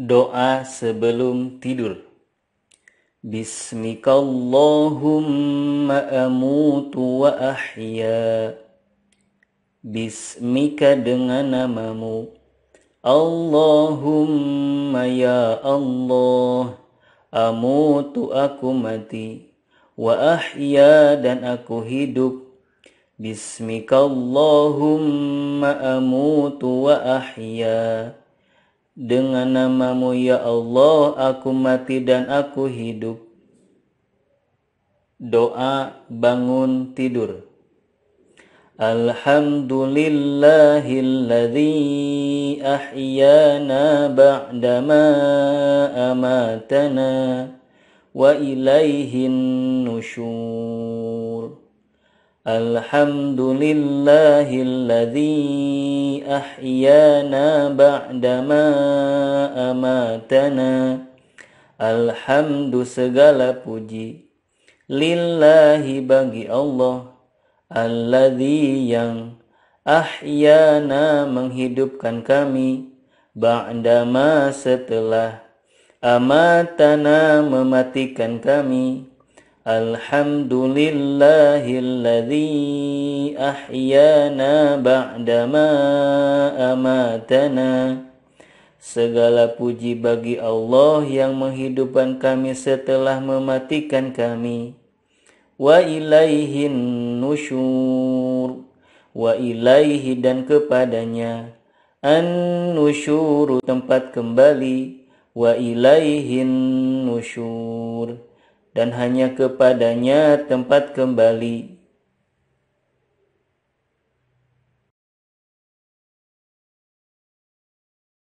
Doa sebelum tidur. Bismikallahumma amutu wa ahya. Bismika dengan namamu. Allahumma ya Allah. Amutu aku mati. Wa ahya dan aku hidup. Bismikallahumma amutu wa ahya. Dengan namamu ya Allah aku mati dan aku hidup. Doa bangun tidur. Alhamdulillahilladzi ahyana ba'dama amatana wa ilaihin nusyur. الحمد لله الذي أحيانا بعدما أماتنا الحمد segala puji lillahi bagi Allah alladhi yang ahyana menghidupkan kami ba'dama setelah amatana mematikan kami الحمد لله الذي أحيانا بعدما أماتنا Segala puji bagi Allah yang menghidupkan kami setelah mematikan kami. Wa ilaihin nushur Wa ilaihi dan kepadanya. An-nusyuru tempat kembali. Wa ilaihin nushur dan hanya kepadanya tempat kembali.